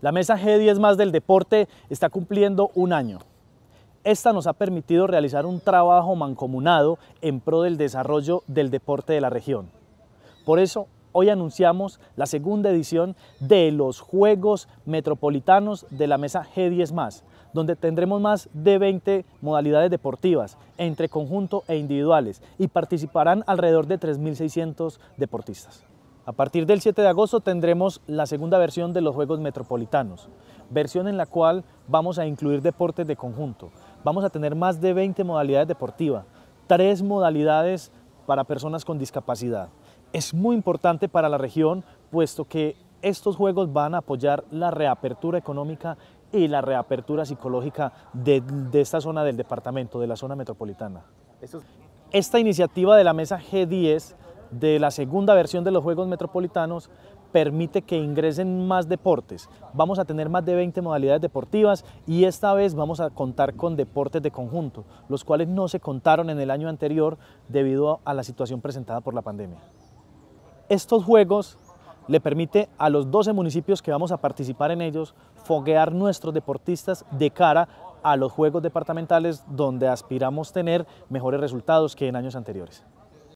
La mesa G10 más del deporte está cumpliendo un año. Esta nos ha permitido realizar un trabajo mancomunado en pro del desarrollo del deporte de la región. Por eso, hoy anunciamos la segunda edición de los Juegos Metropolitanos de la Mesa G10 más, donde tendremos más de 20 modalidades deportivas, entre conjunto e individuales, y participarán alrededor de 3.600 deportistas. A partir del 7 de agosto tendremos la segunda versión de los Juegos Metropolitanos, versión en la cual vamos a incluir deportes de conjunto. Vamos a tener más de 20 modalidades deportivas, tres modalidades para personas con discapacidad. Es muy importante para la región, puesto que estos Juegos van a apoyar la reapertura económica y la reapertura psicológica de, de esta zona del departamento, de la zona metropolitana. Esta iniciativa de la mesa G10 de la segunda versión de los Juegos Metropolitanos permite que ingresen más deportes. Vamos a tener más de 20 modalidades deportivas y esta vez vamos a contar con deportes de conjunto, los cuales no se contaron en el año anterior debido a la situación presentada por la pandemia. Estos Juegos le permite a los 12 municipios que vamos a participar en ellos foguear nuestros deportistas de cara a los Juegos Departamentales donde aspiramos tener mejores resultados que en años anteriores.